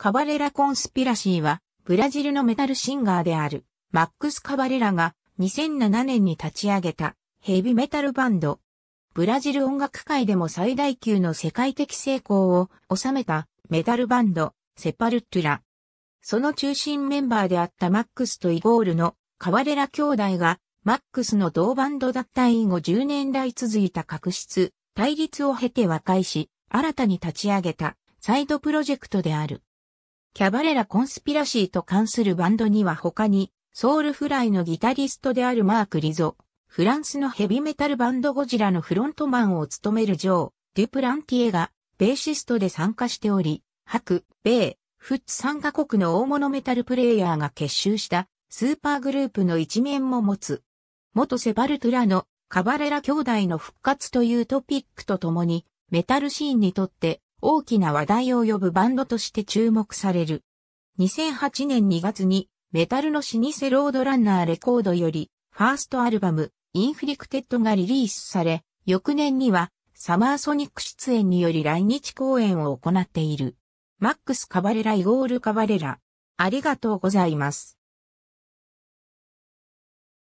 カバレラ・コンスピラシーは、ブラジルのメタルシンガーである、マックス・カバレラが2007年に立ち上げたヘビメタルバンド。ブラジル音楽界でも最大級の世界的成功を収めたメタルバンド、セパルトゥラ。その中心メンバーであったマックスとイゴールのカバレラ兄弟が、マックスの同バンド脱退後10年来続いた確執、対立を経て和解し、新たに立ち上げたサイドプロジェクトである。キャバレラ・コンスピラシーと関するバンドには他に、ソウルフライのギタリストであるマーク・リゾ、フランスのヘビメタルバンドゴジラのフロントマンを務めるジョー、デュプランティエが、ベーシストで参加しており、白、イ、フッツ3カ国の大物メタルプレイヤーが結集したスーパーグループの一面も持つ。元セバルトゥラのカバレラ兄弟の復活というトピックとともにメタルシーンにとって大きな話題を呼ぶバンドとして注目される。2008年2月にメタルの老舗ロードランナーレコードよりファーストアルバムインフリクテッドがリリースされ、翌年にはサマーソニック出演により来日公演を行っている。マックス・カバレラ・イゴール・カバレラ。ありがとうございます。